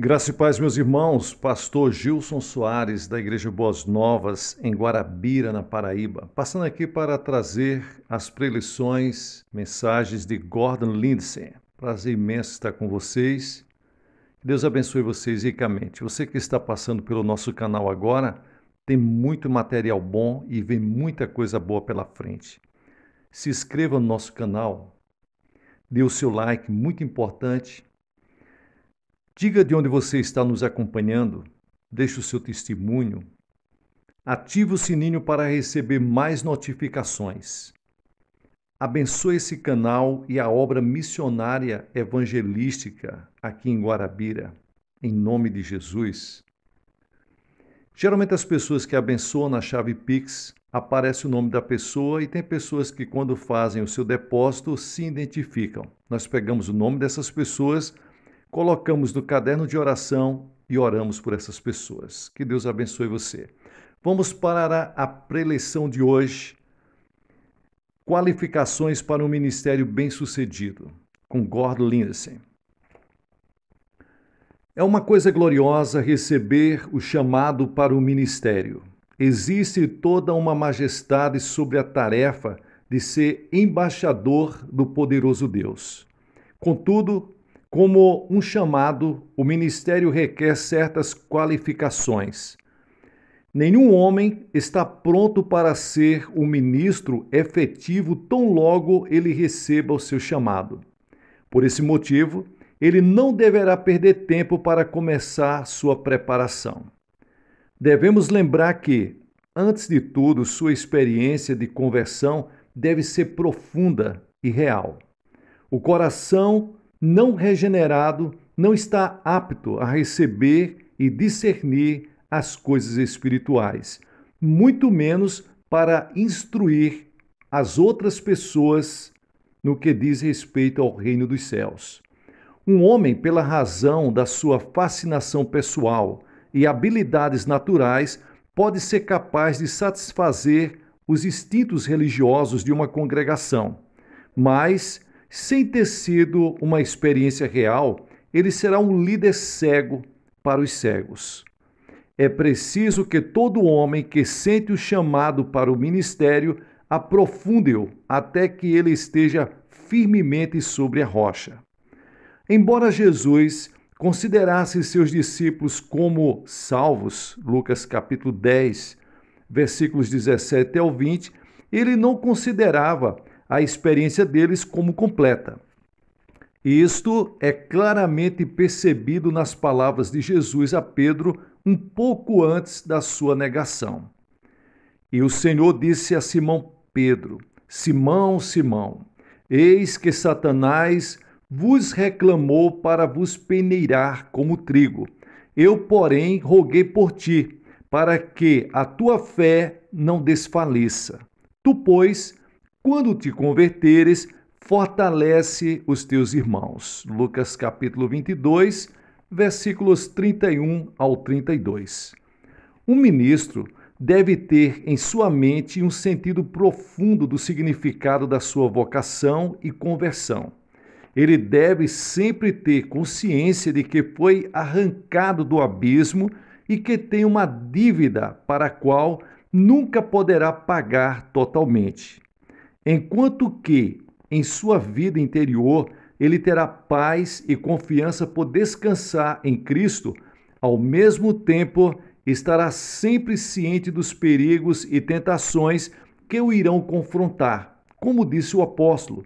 Graça e paz, meus irmãos. Pastor Gilson Soares, da Igreja Boas Novas, em Guarabira, na Paraíba. Passando aqui para trazer as preleções, mensagens de Gordon Lindsay. Prazer imenso estar com vocês. Deus abençoe vocês ricamente. Você que está passando pelo nosso canal agora, tem muito material bom e vem muita coisa boa pela frente. Se inscreva no nosso canal, dê o seu like, muito importante Diga de onde você está nos acompanhando, deixe o seu testemunho, ative o sininho para receber mais notificações. Abençoe esse canal e a obra missionária evangelística aqui em Guarabira, em nome de Jesus. Geralmente as pessoas que abençoam na chave Pix aparece o nome da pessoa e tem pessoas que quando fazem o seu depósito se identificam. Nós pegamos o nome dessas pessoas colocamos no caderno de oração e oramos por essas pessoas. Que Deus abençoe você. Vamos para a preleção de hoje. Qualificações para um ministério bem-sucedido, com Gordon Lindsay. É uma coisa gloriosa receber o chamado para o ministério. Existe toda uma majestade sobre a tarefa de ser embaixador do poderoso Deus. Contudo, como um chamado, o ministério requer certas qualificações. Nenhum homem está pronto para ser um ministro efetivo tão logo ele receba o seu chamado. Por esse motivo, ele não deverá perder tempo para começar sua preparação. Devemos lembrar que, antes de tudo, sua experiência de conversão deve ser profunda e real. O coração não regenerado não está apto a receber e discernir as coisas espirituais, muito menos para instruir as outras pessoas no que diz respeito ao reino dos céus. Um homem, pela razão da sua fascinação pessoal e habilidades naturais, pode ser capaz de satisfazer os instintos religiosos de uma congregação, mas sem ter sido uma experiência real, ele será um líder cego para os cegos. É preciso que todo homem que sente o chamado para o ministério aprofunde-o até que ele esteja firmemente sobre a rocha. Embora Jesus considerasse seus discípulos como salvos, Lucas capítulo 10, versículos 17 ao 20, ele não considerava a experiência deles como completa. Isto é claramente percebido nas palavras de Jesus a Pedro um pouco antes da sua negação. E o Senhor disse a Simão Pedro: Simão, Simão, eis que Satanás vos reclamou para vos peneirar como trigo. Eu, porém, roguei por ti, para que a tua fé não desfaleça. Tu, pois, quando te converteres, fortalece os teus irmãos. Lucas capítulo 22, versículos 31 ao 32. Um ministro deve ter em sua mente um sentido profundo do significado da sua vocação e conversão. Ele deve sempre ter consciência de que foi arrancado do abismo e que tem uma dívida para a qual nunca poderá pagar totalmente enquanto que em sua vida interior ele terá paz e confiança por descansar em Cristo, ao mesmo tempo estará sempre ciente dos perigos e tentações que o irão confrontar, como disse o apóstolo.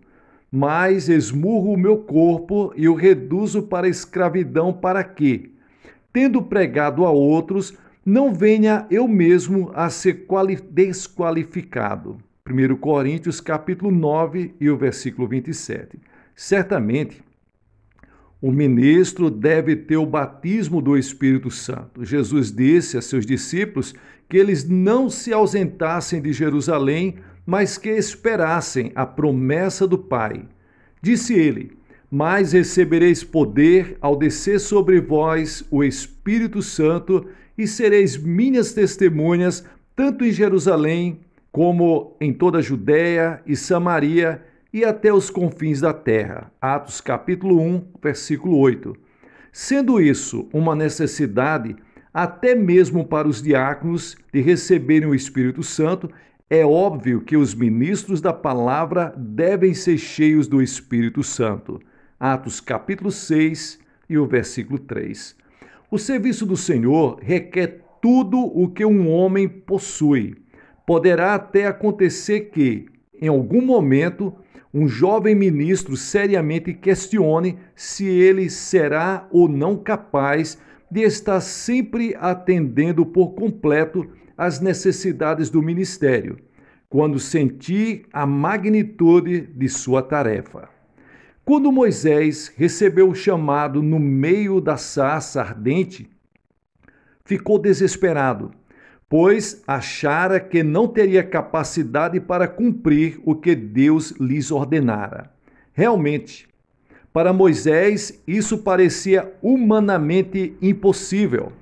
Mas esmurro o meu corpo e o reduzo para a escravidão, para que, tendo pregado a outros, não venha eu mesmo a ser desqualificado. 1 Coríntios capítulo 9 e o versículo 27. Certamente, o ministro deve ter o batismo do Espírito Santo. Jesus disse a seus discípulos que eles não se ausentassem de Jerusalém, mas que esperassem a promessa do Pai. Disse ele: Mas recebereis poder ao descer sobre vós o Espírito Santo, e sereis minhas testemunhas, tanto em Jerusalém como em toda a Judéia e Samaria e até os confins da terra. Atos capítulo 1, versículo 8. Sendo isso uma necessidade até mesmo para os diáconos de receberem o Espírito Santo, é óbvio que os ministros da palavra devem ser cheios do Espírito Santo. Atos capítulo 6 e o versículo 3. O serviço do Senhor requer tudo o que um homem possui. Poderá até acontecer que, em algum momento, um jovem ministro seriamente questione se ele será ou não capaz de estar sempre atendendo por completo às necessidades do ministério, quando sentir a magnitude de sua tarefa. Quando Moisés recebeu o chamado no meio da sarça ardente, ficou desesperado pois achara que não teria capacidade para cumprir o que Deus lhes ordenara. Realmente, para Moisés, isso parecia humanamente impossível.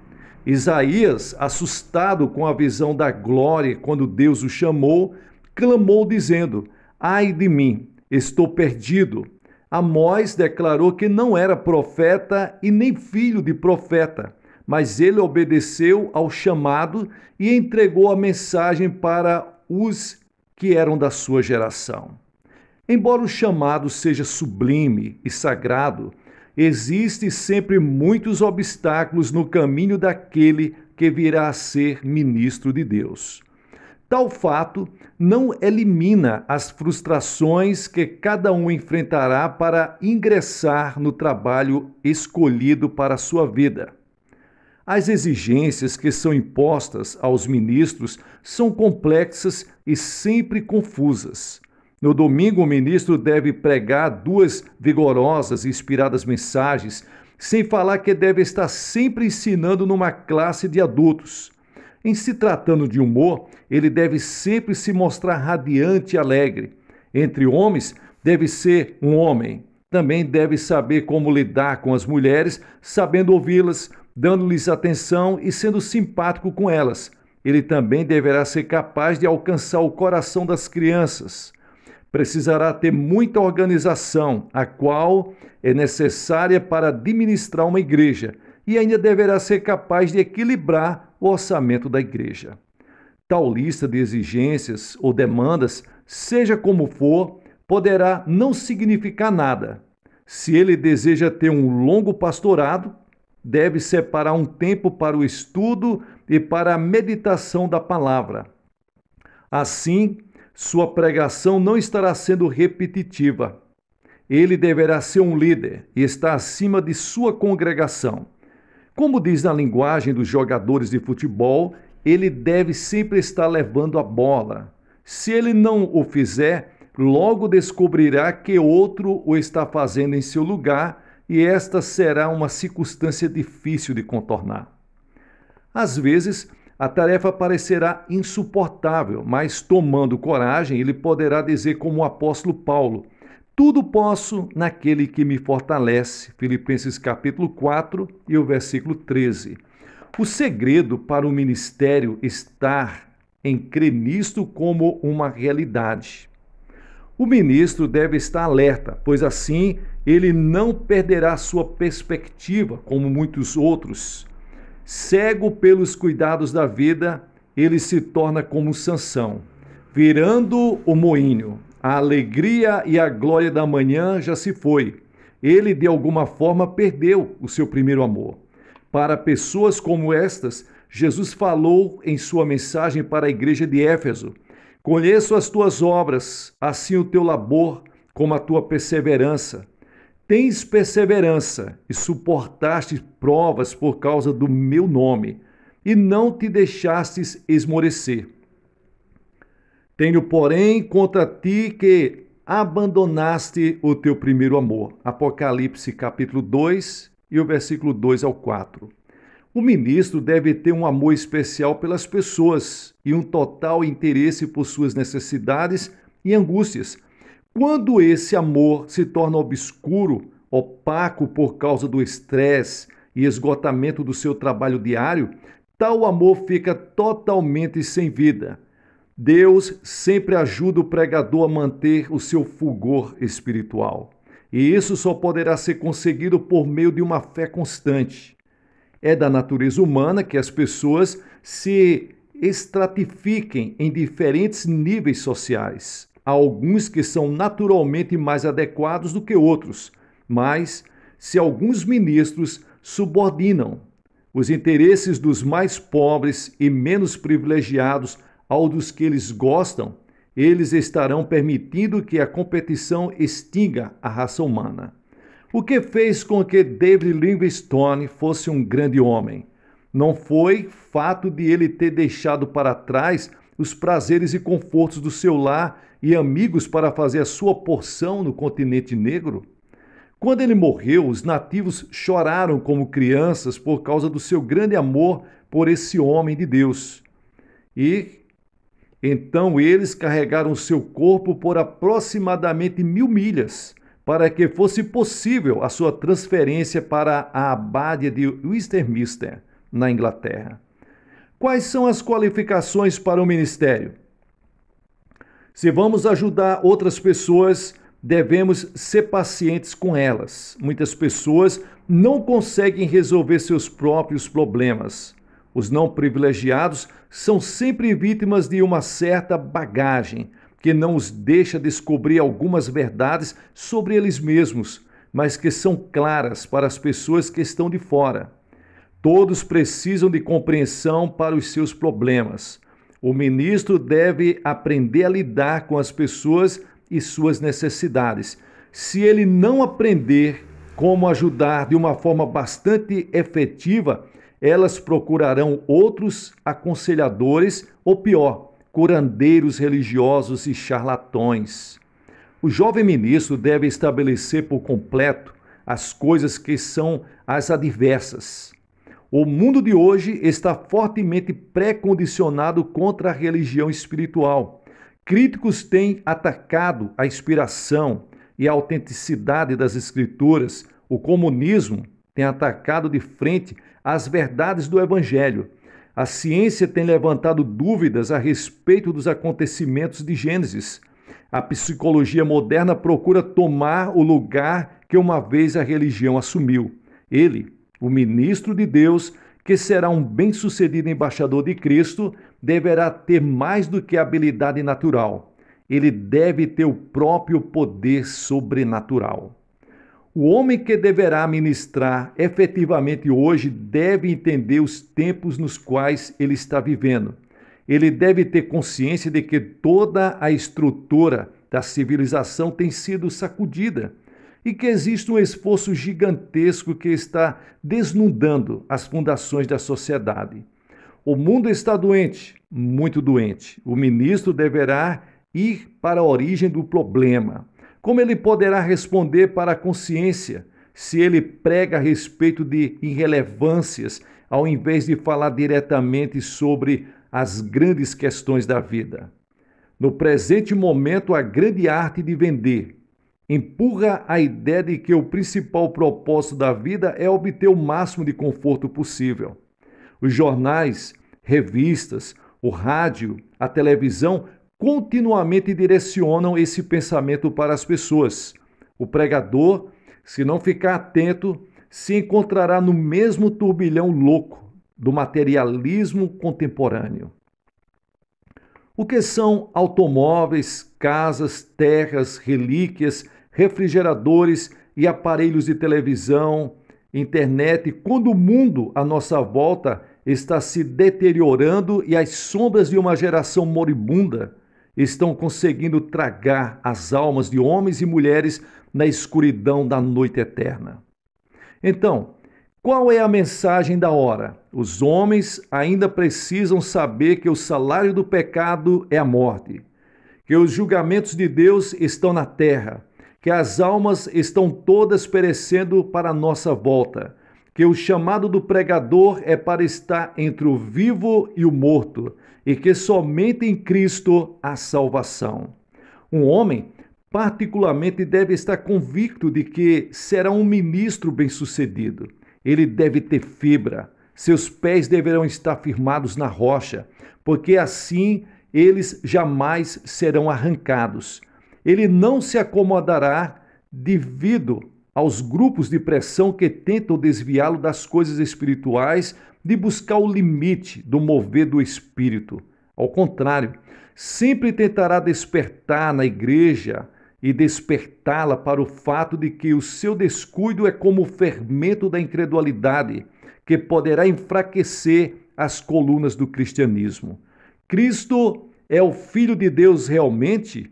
Isaías, assustado com a visão da glória quando Deus o chamou, clamou dizendo: Ai de mim, estou perdido. Amós declarou que não era profeta e nem filho de profeta, mas ele obedeceu ao chamado e entregou a mensagem para os que eram da sua geração. Embora o chamado seja sublime e sagrado, existem sempre muitos obstáculos no caminho daquele que virá a ser ministro de Deus. Tal fato não elimina as frustrações que cada um enfrentará para ingressar no trabalho escolhido para a sua vida. As exigências que são impostas aos ministros são complexas e sempre confusas. No domingo, o ministro deve pregar duas vigorosas e inspiradas mensagens, sem falar que deve estar sempre ensinando numa classe de adultos. Em se tratando de humor, ele deve sempre se mostrar radiante e alegre. Entre homens, deve ser um homem. Também deve saber como lidar com as mulheres, sabendo ouvi-las, dando-lhes atenção e sendo simpático com elas. Ele também deverá ser capaz de alcançar o coração das crianças. Precisará ter muita organização, a qual é necessária para administrar uma igreja, e ainda deverá ser capaz de equilibrar o orçamento da igreja. Tal lista de exigências ou demandas, seja como for, poderá não significar nada. Se ele deseja ter um longo pastorado, deve separar um tempo para o estudo e para a meditação da palavra. Assim, sua pregação não estará sendo repetitiva. Ele deverá ser um líder e estar acima de sua congregação. Como diz na linguagem dos jogadores de futebol, ele deve sempre estar levando a bola. Se ele não o fizer, logo descobrirá que outro o está fazendo em seu lugar e esta será uma circunstância difícil de contornar. Às vezes, a tarefa parecerá insuportável, mas tomando coragem, ele poderá dizer como o apóstolo Paulo: tudo posso naquele que me fortalece. Filipenses capítulo 4 e o versículo 13. O segredo para o ministério estar em crer nisto como uma realidade. O ministro deve estar alerta, pois assim ele não perderá sua perspectiva, como muitos outros. Cego pelos cuidados da vida, ele se torna como Sansão, virando o moinho. A alegria e a glória da manhã já se foi. Ele, de alguma forma, perdeu o seu primeiro amor. Para pessoas como estas, Jesus falou em sua mensagem para a igreja de Éfeso: Conheço as tuas obras, assim o teu labor, como a tua perseverança Tens perseverança e suportaste provas por causa do meu nome, e não te deixastes esmorecer. Tenho, porém, contra ti que abandonaste o teu primeiro amor. Apocalipse capítulo 2 e o versículo 2 ao 4. O ministro deve ter um amor especial pelas pessoas e um total interesse por suas necessidades e angústias, quando esse amor se torna obscuro, opaco por causa do estresse e esgotamento do seu trabalho diário, tal amor fica totalmente sem vida. Deus sempre ajuda o pregador a manter o seu fulgor espiritual. E isso só poderá ser conseguido por meio de uma fé constante. É da natureza humana que as pessoas se estratifiquem em diferentes níveis sociais. Há alguns que são naturalmente mais adequados do que outros, mas se alguns ministros subordinam os interesses dos mais pobres e menos privilegiados ao dos que eles gostam, eles estarão permitindo que a competição extinga a raça humana. O que fez com que David Livingstone fosse um grande homem? Não foi fato de ele ter deixado para trás os prazeres e confortos do seu lar e amigos para fazer a sua porção no continente negro? Quando ele morreu, os nativos choraram como crianças por causa do seu grande amor por esse homem de Deus. E então eles carregaram seu corpo por aproximadamente mil milhas, para que fosse possível a sua transferência para a abádia de Westminster, na Inglaterra. Quais são as qualificações para o ministério? Se vamos ajudar outras pessoas, devemos ser pacientes com elas. Muitas pessoas não conseguem resolver seus próprios problemas. Os não privilegiados são sempre vítimas de uma certa bagagem que não os deixa descobrir algumas verdades sobre eles mesmos, mas que são claras para as pessoas que estão de fora. Todos precisam de compreensão para os seus problemas. O ministro deve aprender a lidar com as pessoas e suas necessidades. Se ele não aprender como ajudar de uma forma bastante efetiva, elas procurarão outros aconselhadores ou pior, curandeiros religiosos e charlatões. O jovem ministro deve estabelecer por completo as coisas que são as adversas, o mundo de hoje está fortemente pré-condicionado contra a religião espiritual. Críticos têm atacado a inspiração e a autenticidade das escrituras. O comunismo tem atacado de frente as verdades do evangelho. A ciência tem levantado dúvidas a respeito dos acontecimentos de Gênesis. A psicologia moderna procura tomar o lugar que uma vez a religião assumiu. Ele, o ministro de Deus, que será um bem-sucedido embaixador de Cristo, deverá ter mais do que habilidade natural. Ele deve ter o próprio poder sobrenatural. O homem que deverá ministrar efetivamente hoje deve entender os tempos nos quais ele está vivendo. Ele deve ter consciência de que toda a estrutura da civilização tem sido sacudida e que existe um esforço gigantesco que está desnudando as fundações da sociedade. O mundo está doente, muito doente. O ministro deverá ir para a origem do problema. Como ele poderá responder para a consciência se ele prega a respeito de irrelevâncias ao invés de falar diretamente sobre as grandes questões da vida? No presente momento, a grande arte de vender, empurra a ideia de que o principal propósito da vida é obter o máximo de conforto possível. Os jornais, revistas, o rádio, a televisão continuamente direcionam esse pensamento para as pessoas. O pregador, se não ficar atento, se encontrará no mesmo turbilhão louco do materialismo contemporâneo. O que são automóveis, casas, terras, relíquias, refrigeradores e aparelhos de televisão, internet, quando o mundo à nossa volta está se deteriorando e as sombras de uma geração moribunda estão conseguindo tragar as almas de homens e mulheres na escuridão da noite eterna. Então, qual é a mensagem da hora? Os homens ainda precisam saber que o salário do pecado é a morte, que os julgamentos de Deus estão na terra que as almas estão todas perecendo para nossa volta, que o chamado do pregador é para estar entre o vivo e o morto, e que somente em Cristo há salvação. Um homem, particularmente, deve estar convicto de que será um ministro bem-sucedido. Ele deve ter fibra, seus pés deverão estar firmados na rocha, porque assim eles jamais serão arrancados ele não se acomodará devido aos grupos de pressão que tentam desviá-lo das coisas espirituais, de buscar o limite do mover do espírito. Ao contrário, sempre tentará despertar na igreja e despertá-la para o fato de que o seu descuido é como o fermento da incredulidade, que poderá enfraquecer as colunas do cristianismo. Cristo é o Filho de Deus realmente?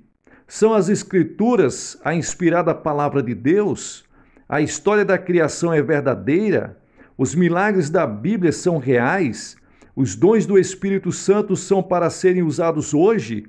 São as Escrituras a inspirada palavra de Deus? A história da criação é verdadeira? Os milagres da Bíblia são reais? Os dons do Espírito Santo são para serem usados hoje?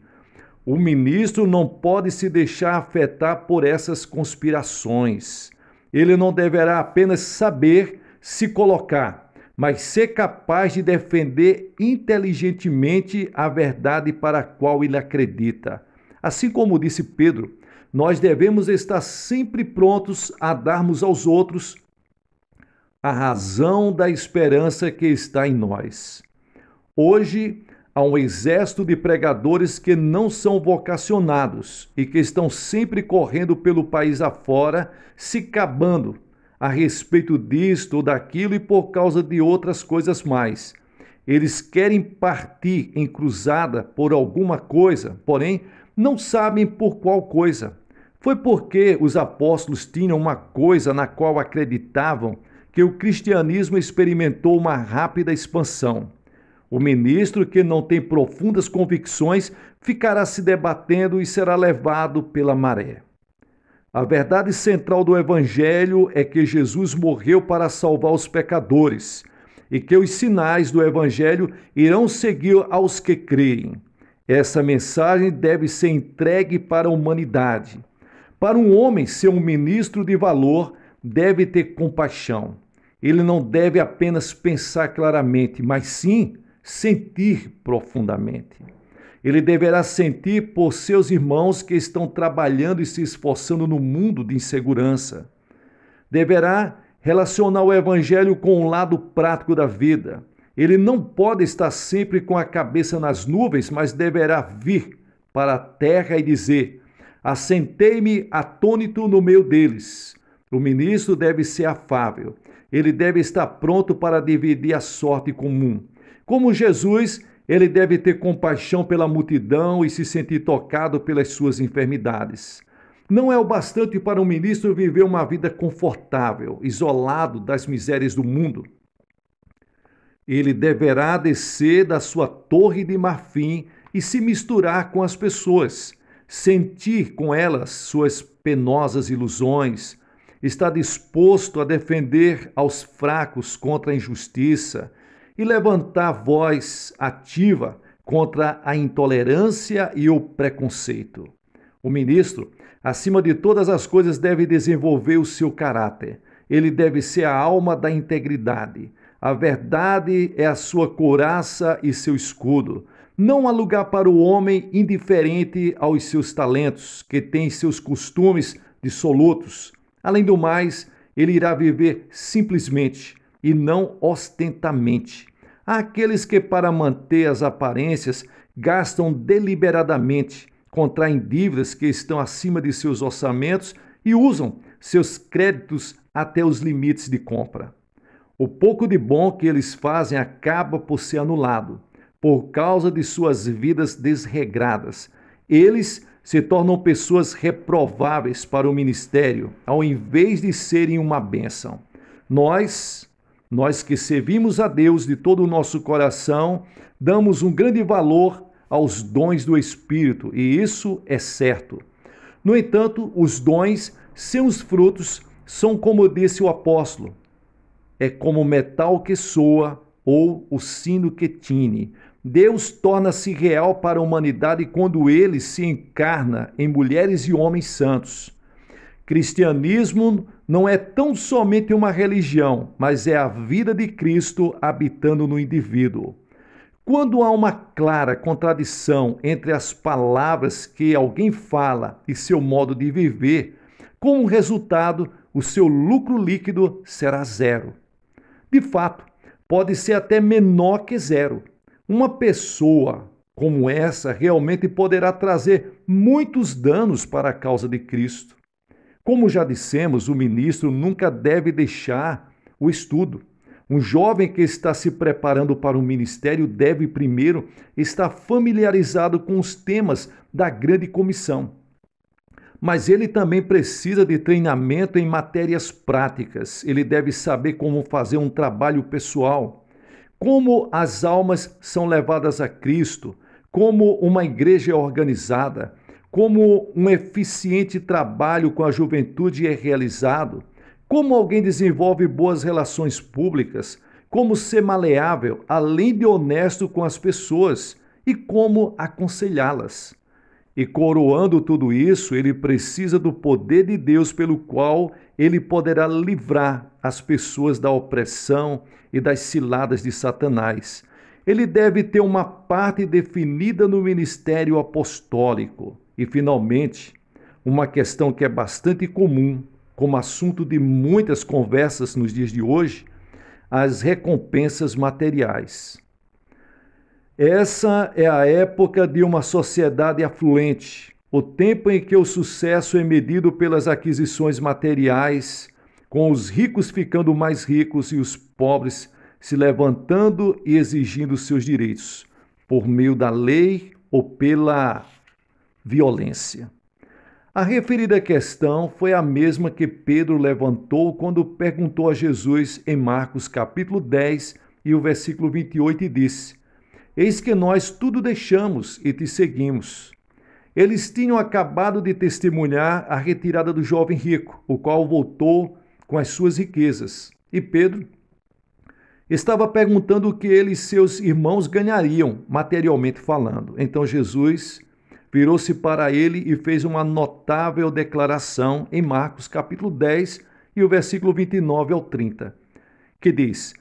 O ministro não pode se deixar afetar por essas conspirações. Ele não deverá apenas saber se colocar, mas ser capaz de defender inteligentemente a verdade para a qual ele acredita. Assim como disse Pedro, nós devemos estar sempre prontos a darmos aos outros a razão da esperança que está em nós. Hoje, há um exército de pregadores que não são vocacionados e que estão sempre correndo pelo país afora, se cabando a respeito disto ou daquilo e por causa de outras coisas mais. Eles querem partir em cruzada por alguma coisa, porém não sabem por qual coisa. Foi porque os apóstolos tinham uma coisa na qual acreditavam que o cristianismo experimentou uma rápida expansão. O ministro que não tem profundas convicções ficará se debatendo e será levado pela maré. A verdade central do Evangelho é que Jesus morreu para salvar os pecadores e que os sinais do Evangelho irão seguir aos que creem. Essa mensagem deve ser entregue para a humanidade. Para um homem ser um ministro de valor, deve ter compaixão. Ele não deve apenas pensar claramente, mas sim sentir profundamente. Ele deverá sentir por seus irmãos que estão trabalhando e se esforçando no mundo de insegurança. Deverá relacionar o Evangelho com o lado prático da vida, ele não pode estar sempre com a cabeça nas nuvens, mas deverá vir para a terra e dizer: Assentei-me atônito no meio deles. O ministro deve ser afável. Ele deve estar pronto para dividir a sorte comum. Como Jesus, ele deve ter compaixão pela multidão e se sentir tocado pelas suas enfermidades. Não é o bastante para um ministro viver uma vida confortável, isolado das misérias do mundo. Ele deverá descer da sua torre de marfim e se misturar com as pessoas, sentir com elas suas penosas ilusões, está disposto a defender aos fracos contra a injustiça e levantar voz ativa contra a intolerância e o preconceito. O ministro, acima de todas as coisas, deve desenvolver o seu caráter. Ele deve ser a alma da integridade, a verdade é a sua couraça e seu escudo. Não há lugar para o homem indiferente aos seus talentos, que tem seus costumes dissolutos. Além do mais, ele irá viver simplesmente e não ostentamente. Há aqueles que, para manter as aparências, gastam deliberadamente, contraem dívidas que estão acima de seus orçamentos e usam seus créditos até os limites de compra. O pouco de bom que eles fazem acaba por ser anulado, por causa de suas vidas desregradas. Eles se tornam pessoas reprováveis para o ministério, ao invés de serem uma bênção. Nós, nós que servimos a Deus de todo o nosso coração, damos um grande valor aos dons do Espírito, e isso é certo. No entanto, os dons, seus frutos, são como disse o apóstolo, é como metal que soa ou o sino que tine. Deus torna-se real para a humanidade quando ele se encarna em mulheres e homens santos. Cristianismo não é tão somente uma religião, mas é a vida de Cristo habitando no indivíduo. Quando há uma clara contradição entre as palavras que alguém fala e seu modo de viver, como resultado, o seu lucro líquido será zero. De fato, pode ser até menor que zero. Uma pessoa como essa realmente poderá trazer muitos danos para a causa de Cristo. Como já dissemos, o ministro nunca deve deixar o estudo. Um jovem que está se preparando para o um ministério deve primeiro estar familiarizado com os temas da grande comissão mas ele também precisa de treinamento em matérias práticas. Ele deve saber como fazer um trabalho pessoal, como as almas são levadas a Cristo, como uma igreja é organizada, como um eficiente trabalho com a juventude é realizado, como alguém desenvolve boas relações públicas, como ser maleável, além de honesto com as pessoas e como aconselhá-las. E coroando tudo isso, ele precisa do poder de Deus, pelo qual ele poderá livrar as pessoas da opressão e das ciladas de Satanás. Ele deve ter uma parte definida no ministério apostólico. E, finalmente, uma questão que é bastante comum, como assunto de muitas conversas nos dias de hoje, as recompensas materiais. Essa é a época de uma sociedade afluente, o tempo em que o sucesso é medido pelas aquisições materiais, com os ricos ficando mais ricos e os pobres se levantando e exigindo seus direitos, por meio da lei ou pela violência. A referida questão foi a mesma que Pedro levantou quando perguntou a Jesus em Marcos capítulo 10 e o versículo 28 e disse: Eis que nós tudo deixamos e te seguimos. Eles tinham acabado de testemunhar a retirada do jovem rico, o qual voltou com as suas riquezas. E Pedro estava perguntando o que ele e seus irmãos ganhariam, materialmente falando. Então Jesus virou-se para ele e fez uma notável declaração em Marcos capítulo 10 e o versículo 29 ao 30, que diz: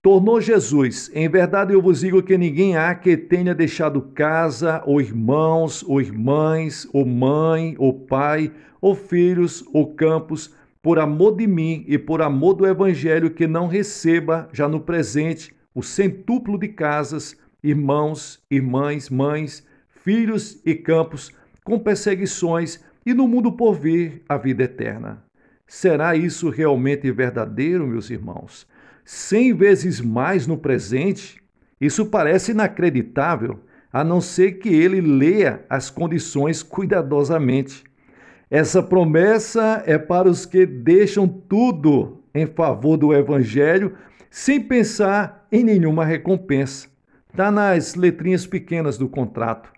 Tornou Jesus: Em verdade eu vos digo que ninguém há que tenha deixado casa, ou irmãos, ou irmãs, ou mãe, ou pai, ou filhos, ou campos, por amor de mim e por amor do Evangelho, que não receba, já no presente, o centuplo de casas, irmãos, irmãs, mães, filhos e campos, com perseguições, e no mundo por vir a vida eterna. Será isso realmente verdadeiro, meus irmãos? 100 vezes mais no presente, isso parece inacreditável, a não ser que ele leia as condições cuidadosamente. Essa promessa é para os que deixam tudo em favor do Evangelho sem pensar em nenhuma recompensa. Está nas letrinhas pequenas do contrato.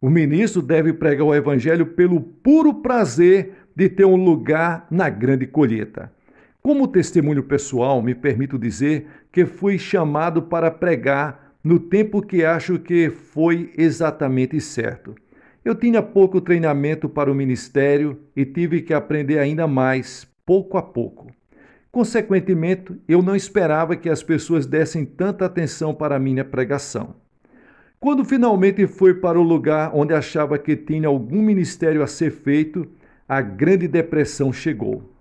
O ministro deve pregar o Evangelho pelo puro prazer de ter um lugar na grande colheita. Como testemunho pessoal, me permito dizer que fui chamado para pregar no tempo que acho que foi exatamente certo. Eu tinha pouco treinamento para o ministério e tive que aprender ainda mais, pouco a pouco. Consequentemente, eu não esperava que as pessoas dessem tanta atenção para a minha pregação. Quando finalmente fui para o lugar onde achava que tinha algum ministério a ser feito, a Grande Depressão chegou.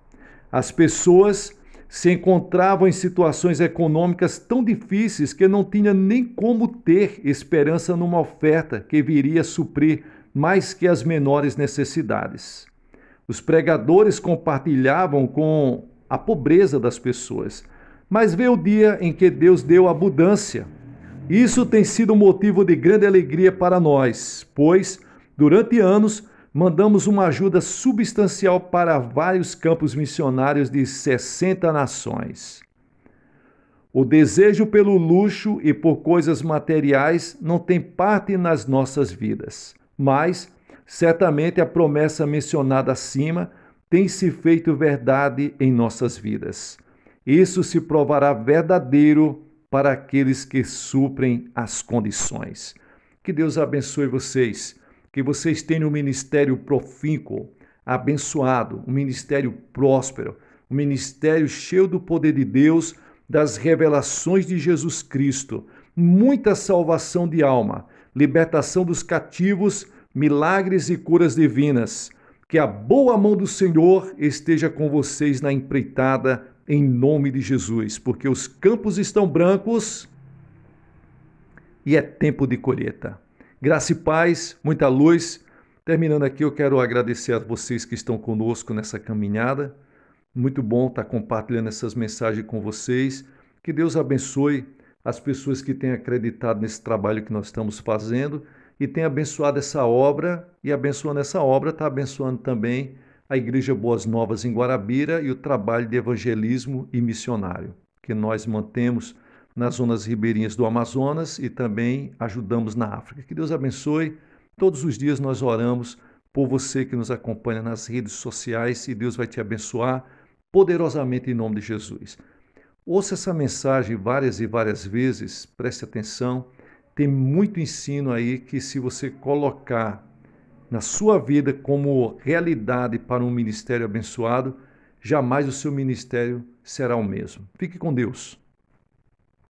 As pessoas se encontravam em situações econômicas tão difíceis que não tinha nem como ter esperança numa oferta que viria a suprir mais que as menores necessidades. Os pregadores compartilhavam com a pobreza das pessoas, mas veio o dia em que Deus deu abundância. Isso tem sido motivo de grande alegria para nós, pois, durante anos, mandamos uma ajuda substancial para vários campos missionários de 60 nações. O desejo pelo luxo e por coisas materiais não tem parte nas nossas vidas, mas certamente a promessa mencionada acima tem se feito verdade em nossas vidas. Isso se provará verdadeiro para aqueles que suprem as condições. Que Deus abençoe vocês que vocês tenham um ministério profícuo, abençoado, um ministério próspero, um ministério cheio do poder de Deus, das revelações de Jesus Cristo, muita salvação de alma, libertação dos cativos, milagres e curas divinas. Que a boa mão do Senhor esteja com vocês na empreitada, em nome de Jesus, porque os campos estão brancos e é tempo de colheita. Graça e paz, muita luz. Terminando aqui, eu quero agradecer a vocês que estão conosco nessa caminhada. Muito bom estar compartilhando essas mensagens com vocês. Que Deus abençoe as pessoas que têm acreditado nesse trabalho que nós estamos fazendo e têm abençoado essa obra. E abençoando essa obra, está abençoando também a Igreja Boas Novas em Guarabira e o trabalho de evangelismo e missionário que nós mantemos nas zonas ribeirinhas do Amazonas e também ajudamos na África. Que Deus abençoe. Todos os dias nós oramos por você que nos acompanha nas redes sociais e Deus vai te abençoar poderosamente em nome de Jesus. Ouça essa mensagem várias e várias vezes, preste atenção. Tem muito ensino aí que, se você colocar na sua vida como realidade para um ministério abençoado, jamais o seu ministério será o mesmo. Fique com Deus.